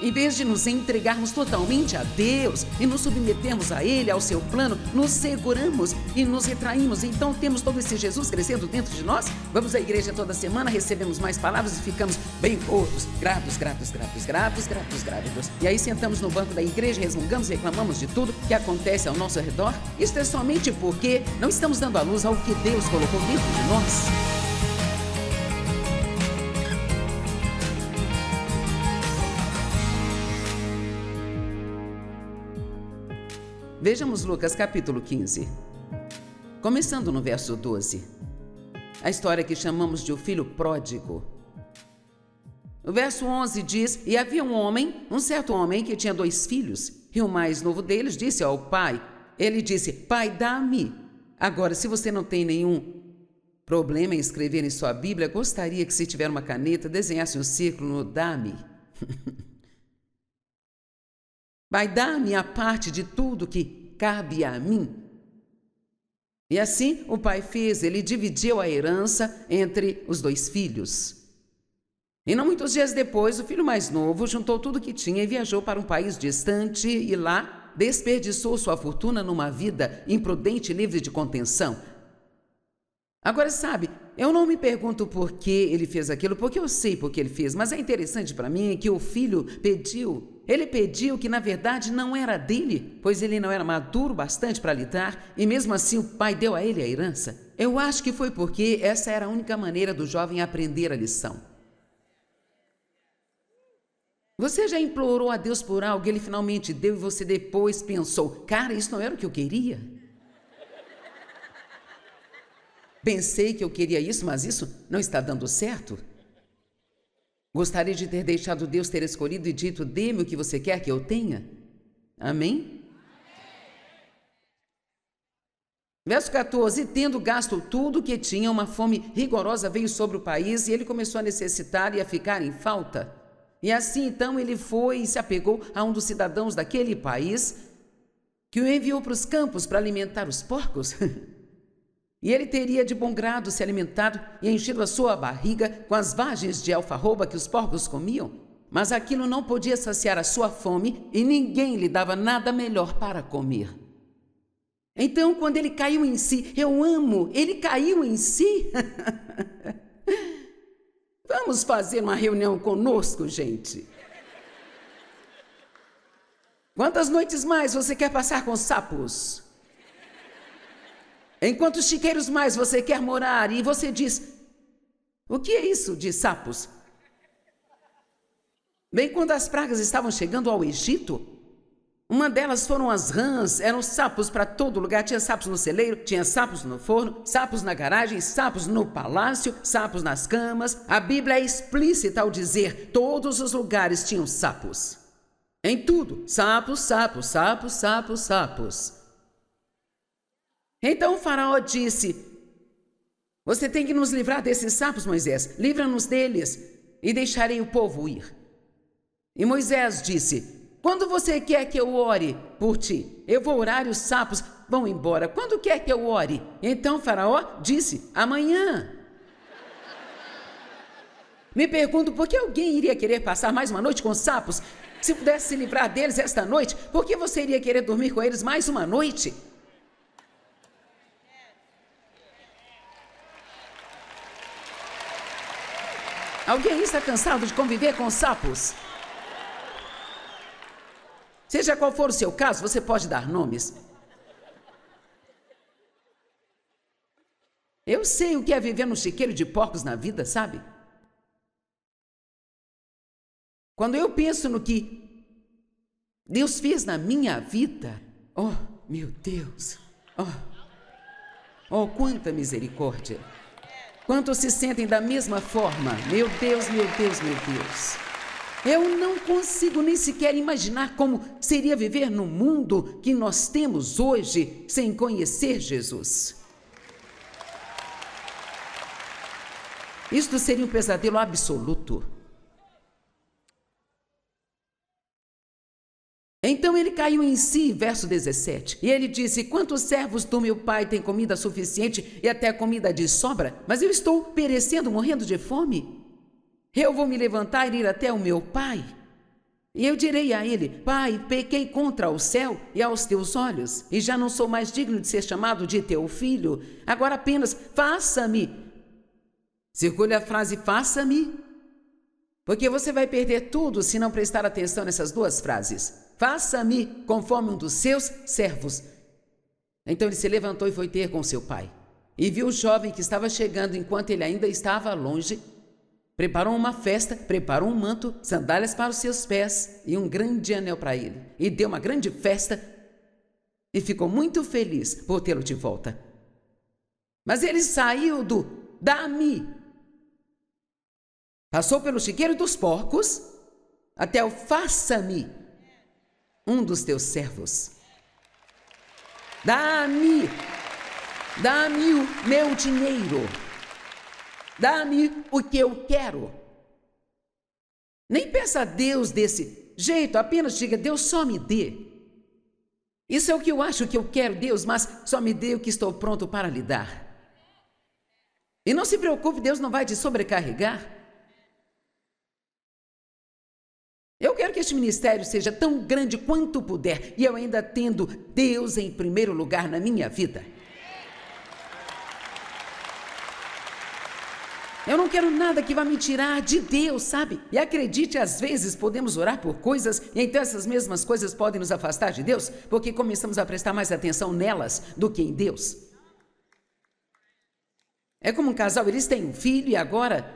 Em vez de nos entregarmos totalmente a Deus e nos submetermos a Ele, ao seu plano, nos seguramos e nos retraímos. Então temos todo esse Jesus crescendo dentro de nós. Vamos à igreja toda semana, recebemos mais palavras e ficamos bem gordos, gratos, gratos, gratos, gratos, gratos, gratos. E aí sentamos no banco da igreja, resmungamos, reclamamos de tudo que acontece ao nosso redor. Isto é somente porque não estamos dando a luz ao que Deus colocou dentro de nós. Vejamos Lucas capítulo 15. Começando no verso 12. A história que chamamos de o filho pródigo. O verso 11 diz: E havia um homem, um certo homem, que tinha dois filhos. E o mais novo deles disse ao pai: Ele disse, Pai, dá-me. Agora, se você não tem nenhum problema em escrever em sua Bíblia, gostaria que, se tiver uma caneta, desenhasse um círculo no dá-me. vai dar-me a parte de tudo que cabe a mim. E assim o pai fez, ele dividiu a herança entre os dois filhos. E não muitos dias depois, o filho mais novo juntou tudo que tinha e viajou para um país distante e lá desperdiçou sua fortuna numa vida imprudente e livre de contenção. Agora, sabe, eu não me pergunto por que ele fez aquilo, porque eu sei por que ele fez, mas é interessante para mim que o filho pediu ele pediu que na verdade não era dele, pois ele não era maduro bastante para lidar e mesmo assim o pai deu a ele a herança. Eu acho que foi porque essa era a única maneira do jovem aprender a lição. Você já implorou a Deus por algo, e ele finalmente deu e você depois pensou: cara, isso não era o que eu queria? Pensei que eu queria isso, mas isso não está dando certo? Gostaria de ter deixado Deus ter escolhido e dito: dê-me o que você quer que eu tenha? Amém? Verso 14: Tendo gasto tudo o que tinha, uma fome rigorosa veio sobre o país e ele começou a necessitar e a ficar em falta. E assim então ele foi e se apegou a um dos cidadãos daquele país que o enviou para os campos para alimentar os porcos. E ele teria de bom grado se alimentado e enchido a sua barriga com as vagens de alfarroba que os porcos comiam, mas aquilo não podia saciar a sua fome e ninguém lhe dava nada melhor para comer. Então, quando ele caiu em si, eu amo, ele caiu em si. Vamos fazer uma reunião conosco, gente. Quantas noites mais você quer passar com sapos? Enquanto os chiqueiros mais você quer morar? E você diz: O que é isso de sapos? Bem, quando as pragas estavam chegando ao Egito, uma delas foram as rãs, eram sapos para todo lugar. Tinha sapos no celeiro, tinha sapos no forno, sapos na garagem, sapos no palácio, sapos nas camas. A Bíblia é explícita ao dizer: todos os lugares tinham sapos. Em tudo: sapos, sapos, sapos, sapos, sapos. Então o Faraó disse: Você tem que nos livrar desses sapos, Moisés, livra-nos deles e deixarei o povo ir. E Moisés disse: Quando você quer que eu ore por ti, eu vou orar e os sapos vão embora. Quando quer que eu ore? Então Faraó disse: Amanhã. Me pergunto por que alguém iria querer passar mais uma noite com sapos? Se pudesse se livrar deles esta noite, por que você iria querer dormir com eles mais uma noite? Alguém está cansado de conviver com sapos? Seja qual for o seu caso, você pode dar nomes. Eu sei o que é viver num chiqueiro de porcos na vida, sabe? Quando eu penso no que Deus fez na minha vida, oh, meu Deus, oh, oh, quanta misericórdia. Quantos se sentem da mesma forma? Meu Deus, meu Deus, meu Deus. Eu não consigo nem sequer imaginar como seria viver no mundo que nós temos hoje sem conhecer Jesus. Isto seria um pesadelo absoluto. Então ele caiu em si, verso 17. E ele disse: Quantos servos do meu pai têm comida suficiente e até comida de sobra? Mas eu estou perecendo, morrendo de fome. Eu vou me levantar e ir até o meu pai. E eu direi a ele: Pai, pequei contra o céu e aos teus olhos, e já não sou mais digno de ser chamado de teu filho. Agora apenas faça-me. Circule a frase: faça-me. Porque você vai perder tudo se não prestar atenção nessas duas frases faça-me conforme um dos seus servos. Então ele se levantou e foi ter com seu pai. E viu o jovem que estava chegando enquanto ele ainda estava longe. Preparou uma festa, preparou um manto, sandálias para os seus pés e um grande anel para ele. E deu uma grande festa e ficou muito feliz por tê-lo de volta. Mas ele saiu do Dami, passou pelo chiqueiro dos porcos até o Faça-me, um dos teus servos. Dá-me, dá-me o meu dinheiro, dá-me o que eu quero. Nem peça a Deus desse jeito, apenas diga: Deus, só me dê. Isso é o que eu acho que eu quero, Deus, mas só me dê o que estou pronto para lhe dar. E não se preocupe, Deus não vai te sobrecarregar. quero que este ministério seja tão grande quanto puder e eu ainda tendo Deus em primeiro lugar na minha vida. Eu não quero nada que vá me tirar de Deus, sabe? E acredite, às vezes podemos orar por coisas e então essas mesmas coisas podem nos afastar de Deus, porque começamos a prestar mais atenção nelas do que em Deus. É como um casal, eles têm um filho e agora,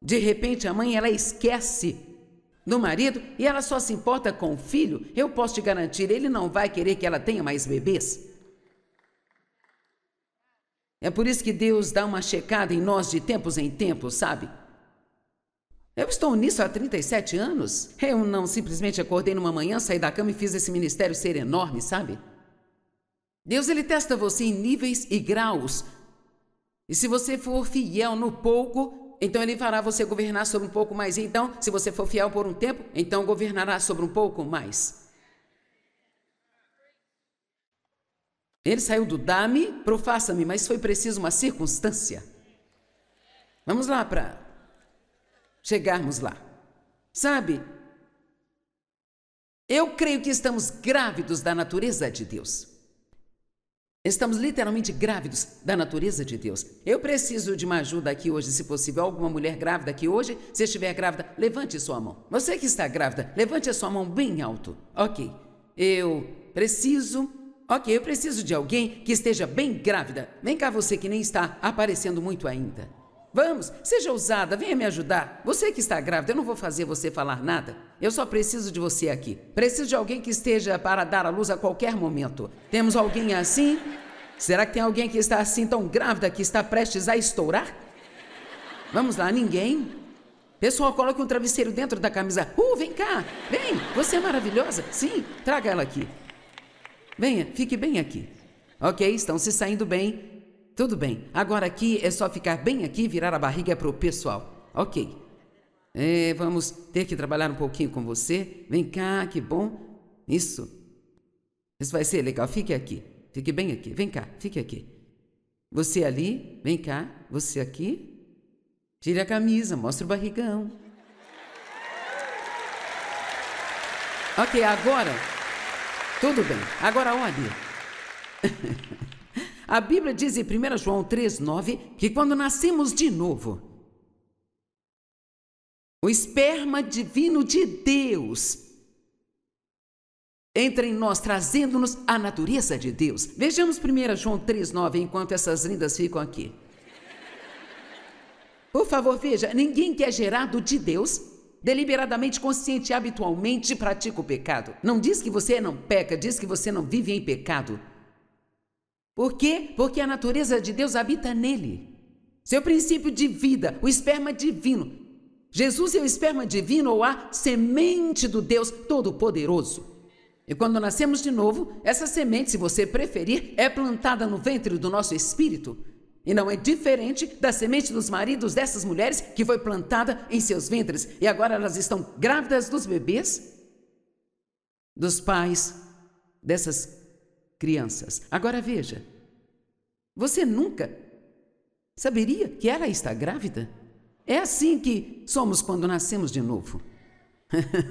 de repente, a mãe ela esquece do marido e ela só se importa com o filho, eu posso te garantir, ele não vai querer que ela tenha mais bebês. É por isso que Deus dá uma checada em nós de tempos em tempos, sabe? Eu estou nisso há 37 anos. Eu não simplesmente acordei numa manhã, saí da cama e fiz esse ministério ser enorme, sabe? Deus ele testa você em níveis e graus. E se você for fiel no pouco, então ele fará você governar sobre um pouco mais. Então, se você for fiel por um tempo, então governará sobre um pouco mais. Ele saiu do dame para o faça-me, mas foi preciso uma circunstância. Vamos lá para chegarmos lá. Sabe, eu creio que estamos grávidos da natureza de Deus. Estamos literalmente grávidos da natureza de Deus. Eu preciso de uma ajuda aqui hoje, se possível. Alguma mulher grávida aqui hoje, se estiver grávida, levante sua mão. Você que está grávida, levante a sua mão bem alto. Ok. Eu preciso. Ok, eu preciso de alguém que esteja bem grávida. Vem cá, você que nem está aparecendo muito ainda. Vamos, seja ousada, venha me ajudar. Você que está grávida, eu não vou fazer você falar nada. Eu só preciso de você aqui. Preciso de alguém que esteja para dar a luz a qualquer momento. Temos alguém assim? Será que tem alguém que está assim tão grávida que está prestes a estourar? Vamos lá, ninguém? Pessoal, coloque um travesseiro dentro da camisa. Uh, vem cá, vem, você é maravilhosa. Sim, traga ela aqui. Venha, fique bem aqui. Ok, estão se saindo bem. Tudo bem, agora aqui é só ficar bem aqui e virar a barriga para o pessoal. Ok. É, vamos ter que trabalhar um pouquinho com você. Vem cá, que bom. Isso. Isso vai ser legal. Fique aqui. Fique bem aqui. Vem cá, fique aqui. Você ali, vem cá. Você aqui. Tire a camisa, mostre o barrigão. Ok, agora. Tudo bem. Agora onde? A Bíblia diz em 1 João 3,9 que quando nascemos de novo, o esperma divino de Deus entra em nós, trazendo-nos a natureza de Deus. Vejamos 1 João 3,9 enquanto essas lindas ficam aqui. Por favor, veja: ninguém que é gerado de Deus deliberadamente, consciente e habitualmente pratica o pecado. Não diz que você não peca, diz que você não vive em pecado. Por quê? Porque a natureza de Deus habita nele. Seu princípio de vida, o esperma divino. Jesus é o esperma divino ou a semente do Deus Todo-Poderoso. E quando nascemos de novo, essa semente, se você preferir, é plantada no ventre do nosso espírito. E não é diferente da semente dos maridos dessas mulheres que foi plantada em seus ventres e agora elas estão grávidas dos bebês, dos pais dessas crianças. Agora veja: você nunca saberia que ela está grávida? É assim que somos quando nascemos de novo.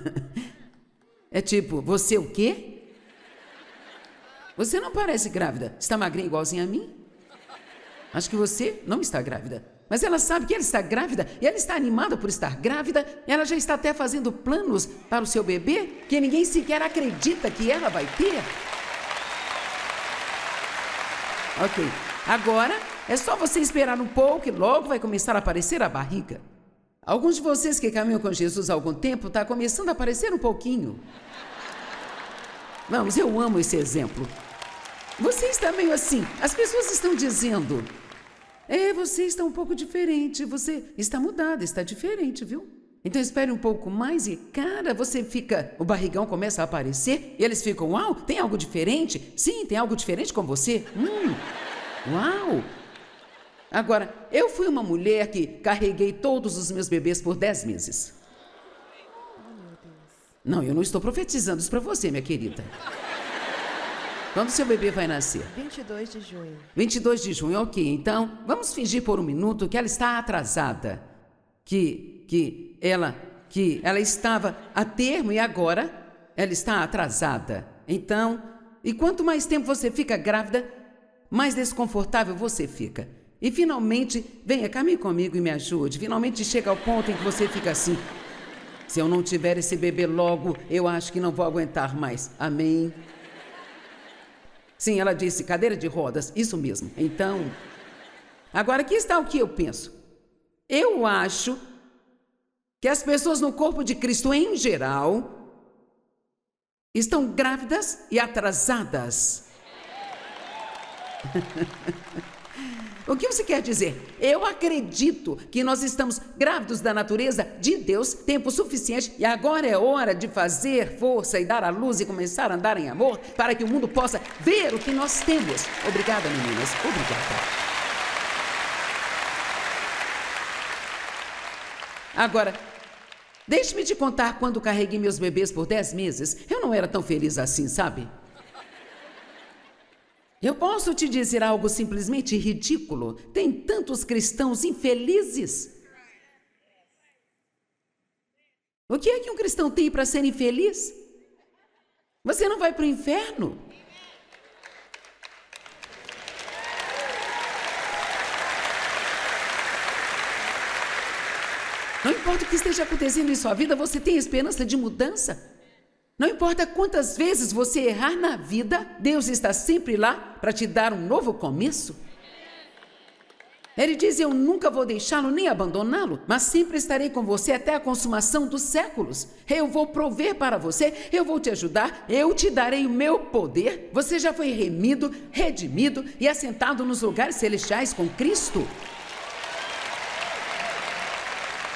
é tipo, você o quê? Você não parece grávida. Está magrinha igualzinha a mim? Acho que você não está grávida. Mas ela sabe que ela está grávida e ela está animada por estar grávida. Ela já está até fazendo planos para o seu bebê que ninguém sequer acredita que ela vai ter. Ok. Agora é só você esperar um pouco e logo vai começar a aparecer a barriga. Alguns de vocês que caminham com Jesus há algum tempo está começando a aparecer um pouquinho. Vamos, eu amo esse exemplo. Você está meio assim. As pessoas estão dizendo: É, você está um pouco diferente. Você está mudada, está diferente, viu? Então espere um pouco mais e, cara, você fica. O barrigão começa a aparecer e eles ficam: Uau, tem algo diferente? Sim, tem algo diferente com você? Hum, uau! Agora, eu fui uma mulher que carreguei todos os meus bebês por 10 meses. Não, eu não estou profetizando isso para você, minha querida. Quando seu bebê vai nascer? 22 de junho. 22 de junho, ok. Então, vamos fingir por um minuto que ela está atrasada. Que, que ela que ela estava a termo e agora ela está atrasada. Então, e quanto mais tempo você fica grávida, mais desconfortável você fica. E finalmente, venha, caminhe comigo e me ajude. Finalmente chega ao ponto em que você fica assim: se eu não tiver esse bebê logo, eu acho que não vou aguentar mais. Amém? Sim, ela disse: cadeira de rodas, isso mesmo. Então, agora aqui está o que eu penso. Eu acho que as pessoas no corpo de Cristo em geral estão grávidas e atrasadas. o que você quer dizer? Eu acredito que nós estamos grávidos da natureza de Deus, tempo suficiente, e agora é hora de fazer força e dar a luz e começar a andar em amor para que o mundo possa ver o que nós temos. Obrigada, meninas. Obrigada. Agora, Deixe-me te contar quando carreguei meus bebês por dez meses. Eu não era tão feliz assim, sabe? Eu posso te dizer algo simplesmente ridículo. Tem tantos cristãos infelizes. O que é que um cristão tem para ser infeliz? Você não vai para o inferno. Não importa o que esteja acontecendo em sua vida, você tem esperança de mudança. Não importa quantas vezes você errar na vida, Deus está sempre lá para te dar um novo começo. Ele diz: Eu nunca vou deixá-lo nem abandoná-lo, mas sempre estarei com você até a consumação dos séculos. Eu vou prover para você, eu vou te ajudar, eu te darei o meu poder. Você já foi remido, redimido e assentado nos lugares celestiais com Cristo.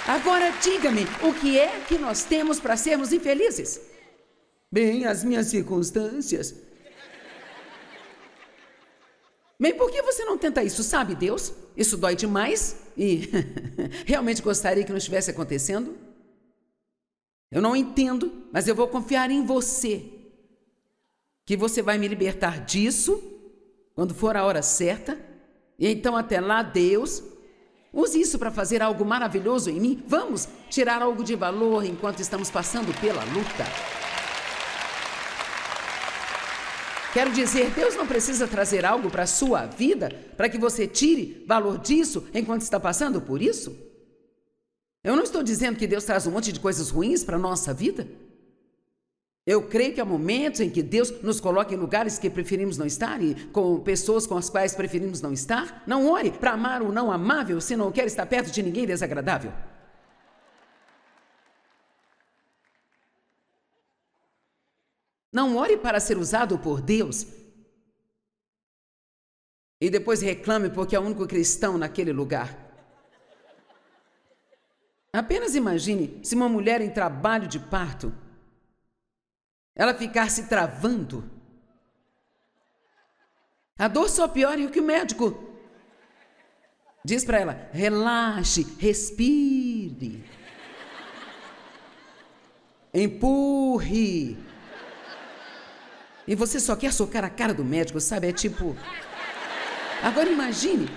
Agora diga-me, o que é que nós temos para sermos infelizes? Bem, as minhas circunstâncias. Bem, por que você não tenta isso? Sabe, Deus? Isso dói demais e realmente gostaria que não estivesse acontecendo. Eu não entendo, mas eu vou confiar em você. Que você vai me libertar disso quando for a hora certa. E então, até lá, Deus Use isso para fazer algo maravilhoso em mim. Vamos tirar algo de valor enquanto estamos passando pela luta. Quero dizer, Deus não precisa trazer algo para a sua vida para que você tire valor disso enquanto está passando por isso. Eu não estou dizendo que Deus traz um monte de coisas ruins para a nossa vida. Eu creio que há momentos em que Deus nos coloca em lugares que preferimos não estar e com pessoas com as quais preferimos não estar. Não ore para amar o não amável se não quer estar perto de ninguém desagradável. Não ore para ser usado por Deus e depois reclame porque é o único cristão naquele lugar. Apenas imagine se uma mulher em trabalho de parto ela ficar se travando. A dor só piora e o que o médico diz para ela: relaxe, respire, empurre. E você só quer socar a cara do médico, sabe? É tipo. Agora imagine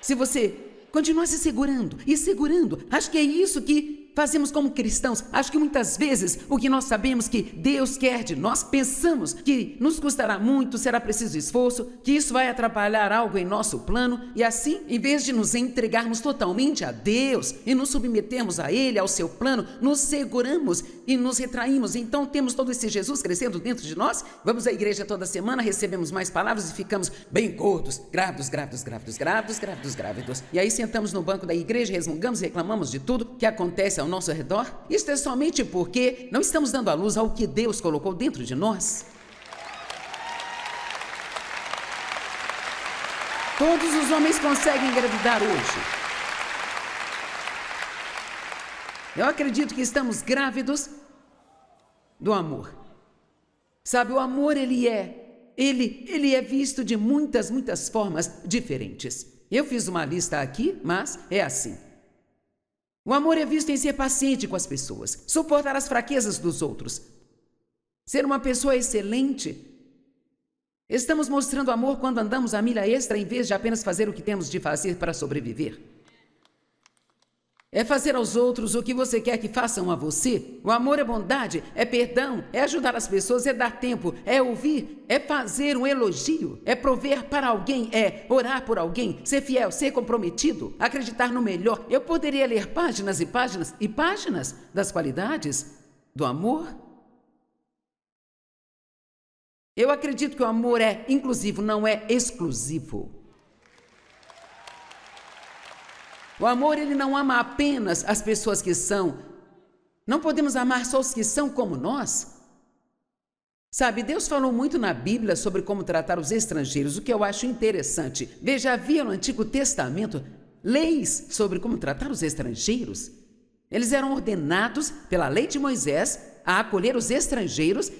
se você continuasse segurando e segurando. Acho que é isso que fazemos como cristãos. Acho que muitas vezes o que nós sabemos que Deus quer de nós, pensamos que nos custará muito, será preciso esforço, que isso vai atrapalhar algo em nosso plano, e assim, em vez de nos entregarmos totalmente a Deus e nos submetermos a Ele, ao seu plano, nos seguramos e nos retraímos. Então temos todo esse Jesus crescendo dentro de nós. Vamos à igreja toda semana, recebemos mais palavras e ficamos bem gordos, grávidos, grávidos, grávidos, grávidos, grávidos, grávidos. E aí sentamos no banco da igreja, resmungamos, reclamamos de tudo que acontece ao nosso redor? Isto é somente porque não estamos dando a luz ao que Deus colocou dentro de nós. Todos os homens conseguem engravidar hoje. Eu acredito que estamos grávidos do amor. Sabe, o amor ele é, ele, ele é visto de muitas, muitas formas diferentes. Eu fiz uma lista aqui, mas é assim. O amor é visto em ser paciente com as pessoas, suportar as fraquezas dos outros, ser uma pessoa excelente. Estamos mostrando amor quando andamos a milha extra em vez de apenas fazer o que temos de fazer para sobreviver. É fazer aos outros o que você quer que façam a você. O amor é bondade, é perdão, é ajudar as pessoas, é dar tempo, é ouvir, é fazer um elogio, é prover para alguém, é orar por alguém, ser fiel, ser comprometido, acreditar no melhor. Eu poderia ler páginas e páginas e páginas das qualidades do amor. Eu acredito que o amor é inclusivo, não é exclusivo. O amor ele não ama apenas as pessoas que são. Não podemos amar só os que são como nós. Sabe, Deus falou muito na Bíblia sobre como tratar os estrangeiros, o que eu acho interessante. Veja, havia no Antigo Testamento leis sobre como tratar os estrangeiros. Eles eram ordenados pela lei de Moisés a acolher os estrangeiros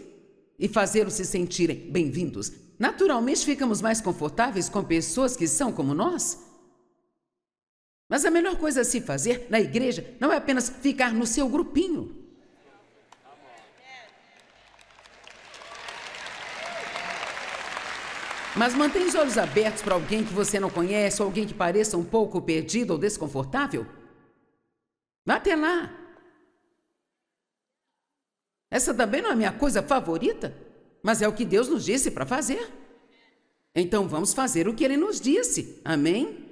e fazê-los se sentirem bem-vindos. Naturalmente, ficamos mais confortáveis com pessoas que são como nós. Mas a melhor coisa a se fazer na igreja não é apenas ficar no seu grupinho. Mas mantém os olhos abertos para alguém que você não conhece ou alguém que pareça um pouco perdido ou desconfortável. Vá até lá. Essa também não é a minha coisa favorita, mas é o que Deus nos disse para fazer. Então vamos fazer o que ele nos disse. Amém?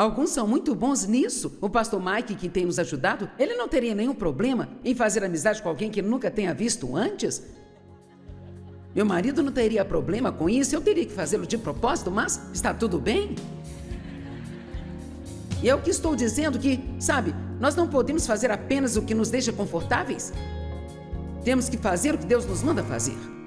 Alguns são muito bons nisso. O pastor Mike, que tem nos ajudado, ele não teria nenhum problema em fazer amizade com alguém que nunca tenha visto antes. Meu marido não teria problema com isso, eu teria que fazê-lo de propósito, mas está tudo bem. E é o que estou dizendo que, sabe, nós não podemos fazer apenas o que nos deixa confortáveis. Temos que fazer o que Deus nos manda fazer.